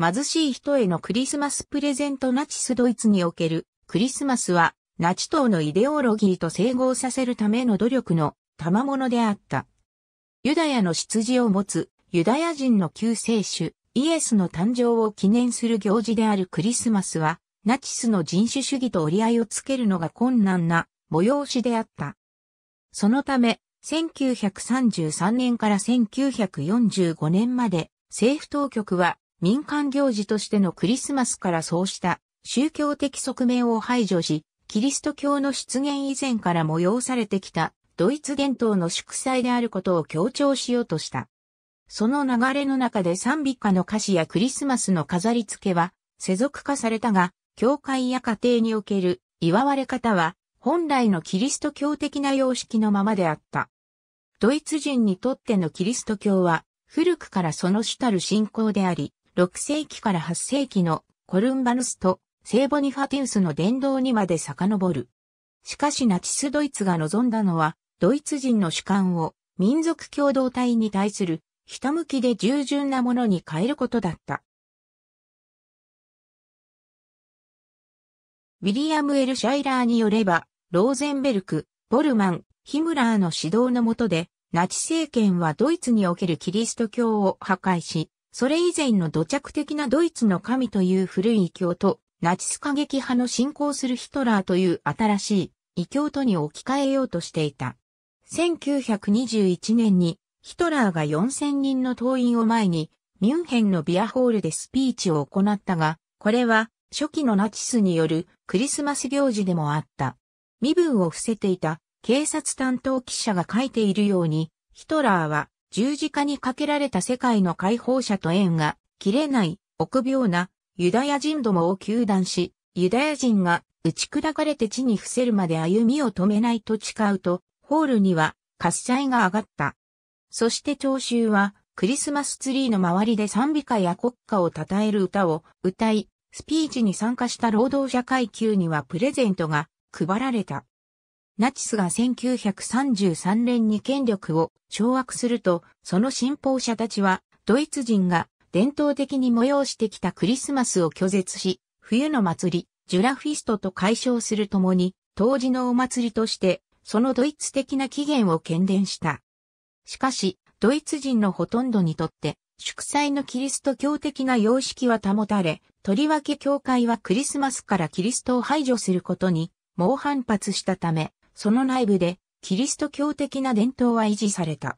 貧しい人へのクリスマスプレゼントナチスドイツにおけるクリスマスはナチ党のイデオロギーと整合させるための努力の賜物であった。ユダヤの羊を持つユダヤ人の救世主イエスの誕生を記念する行事であるクリスマスはナチスの人種主義と折り合いをつけるのが困難な催しであった。そのため、1933年から1945年まで政府当局は民間行事としてのクリスマスからそうした宗教的側面を排除し、キリスト教の出現以前から催されてきたドイツ伝統の祝祭であることを強調しようとした。その流れの中で賛美歌の歌詞やクリスマスの飾り付けは世俗化されたが、教会や家庭における祝われ方は本来のキリスト教的な様式のままであった。ドイツ人にとってのキリスト教は古くからその主たる信仰であり、6世紀から8世紀のコルンバヌスと聖ボニファティウスの伝道にまで遡る。しかしナチスドイツが望んだのは、ドイツ人の主観を民族共同体に対するひたむきで従順なものに変えることだった。ウィリアム・エル・シャイラーによれば、ローゼンベルク、ボルマン、ヒムラーの指導の下で、ナチ政権はドイツにおけるキリスト教を破壊し、それ以前の土着的なドイツの神という古い異教と、ナチス過激派の信仰するヒトラーという新しい異教とに置き換えようとしていた。1921年にヒトラーが4000人の党員を前にミュンヘンのビアホールでスピーチを行ったが、これは初期のナチスによるクリスマス行事でもあった。身分を伏せていた警察担当記者が書いているように、ヒトラーは十字架にかけられた世界の解放者と縁が切れない臆病なユダヤ人どもを糾弾し、ユダヤ人が打ち砕かれて地に伏せるまで歩みを止めないと誓うと、ホールには喝采が上がった。そして聴衆はクリスマスツリーの周りで賛美歌や国歌を称える歌を歌い、スピーチに参加した労働者階級にはプレゼントが配られた。ナチスが1933年に権力を掌握すると、その信奉者たちは、ドイツ人が伝統的に催してきたクリスマスを拒絶し、冬の祭り、ジュラフィストと解消するともに、当時のお祭りとして、そのドイツ的な起源を喧伝した。しかし、ドイツ人のほとんどにとって、祝祭のキリスト教的な様式は保たれ、とりわけ教会はクリスマスからキリストを排除することに、猛反発したため、その内部で、キリスト教的な伝統は維持された。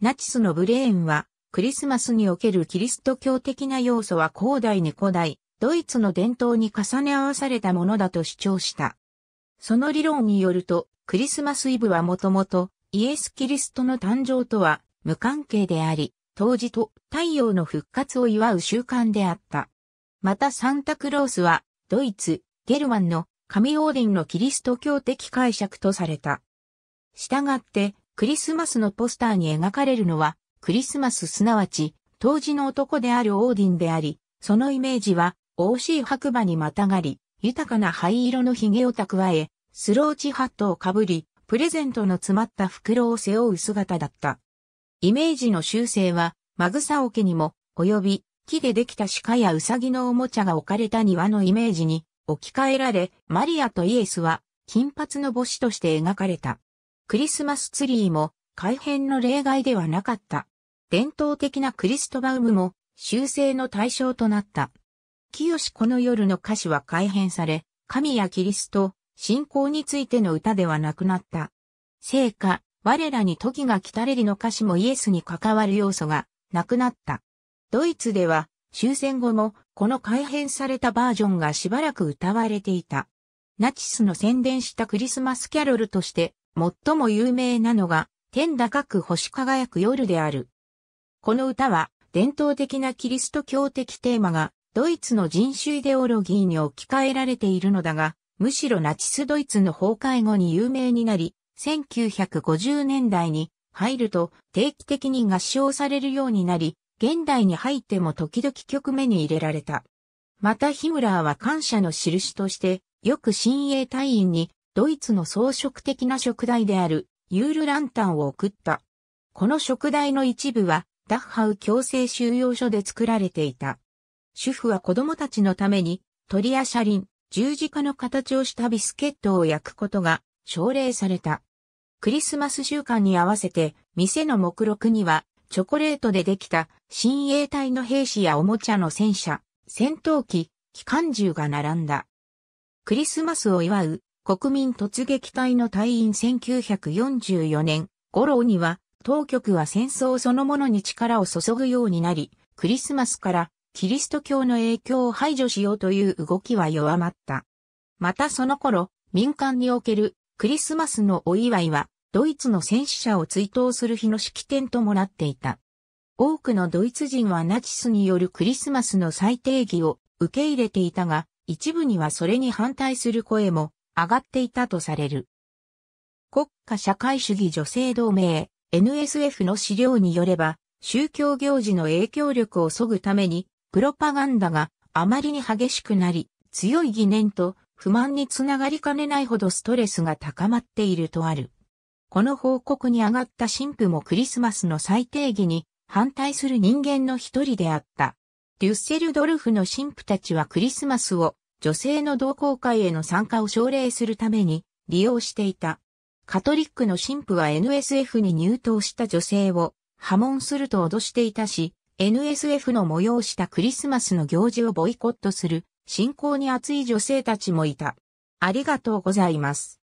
ナチスのブレーンは、クリスマスにおけるキリスト教的な要素は広大に古代、ドイツの伝統に重ね合わされたものだと主張した。その理論によると、クリスマスイブはもともとイエス・キリストの誕生とは無関係であり、当時と太陽の復活を祝う習慣であった。またサンタクロースは、ドイツ、ゲルマンの神オーディンのキリスト教的解釈とされた。したがって、クリスマスのポスターに描かれるのは、クリスマスすなわち、当時の男であるオーディンであり、そのイメージは、惜しい白馬にまたがり、豊かな灰色の髭を蓄え、スローチハットをかぶり、プレゼントの詰まった袋を背負う姿だった。イメージの修正は、マグサオケにも、及び、木でできた鹿やウサギのおもちゃが置かれた庭のイメージに置き換えられ、マリアとイエスは金髪の母子として描かれた。クリスマスツリーも改変の例外ではなかった。伝統的なクリストバウムも修正の対象となった。清この夜の歌詞は改変され、神やキリスト、信仰についての歌ではなくなった。聖歌、我らに時が来たれりの歌詞もイエスに関わる要素がなくなった。ドイツでは終戦後も、この改編されたバージョンがしばらく歌われていた。ナチスの宣伝したクリスマスキャロルとして、最も有名なのが、天高く星輝く夜である。この歌は、伝統的なキリスト教的テーマが、ドイツの人種イデオロギーに置き換えられているのだが、むしろナチスドイツの崩壊後に有名になり、1950年代に入ると定期的に合唱されるようになり、現代に入っても時々曲目に入れられた。またヒムラーは感謝の印として、よく親衛隊員にドイツの装飾的な食材であるユールランタンを送った。この食材の一部はダッハウ強制収容所で作られていた。主婦は子供たちのために鳥や車輪、十字架の形をしたビスケットを焼くことが奨励された。クリスマス週間に合わせて店の目録にはチョコレートでできた新衛隊の兵士やおもちゃの戦車、戦闘機、機関銃が並んだ。クリスマスを祝う国民突撃隊の隊員1944年郎には当局は戦争そのものに力を注ぐようになり、クリスマスからキリスト教の影響を排除しようという動きは弱まった。またその頃、民間におけるクリスマスのお祝いはドイツの戦死者を追悼する日の式典ともなっていた。多くのドイツ人はナチスによるクリスマスの再定義を受け入れていたが、一部にはそれに反対する声も上がっていたとされる。国家社会主義女性同盟 NSF の資料によれば、宗教行事の影響力を削ぐために、プロパガンダがあまりに激しくなり、強い疑念と不満につながりかねないほどストレスが高まっているとある。この報告に上がった神父もクリスマスの最定義に反対する人間の一人であった。デュッセルドルフの神父たちはクリスマスを女性の同好会への参加を奨励するために利用していた。カトリックの神父は NSF に入党した女性を破門すると脅していたし、NSF の催したクリスマスの行事をボイコットする信仰に熱い女性たちもいた。ありがとうございます。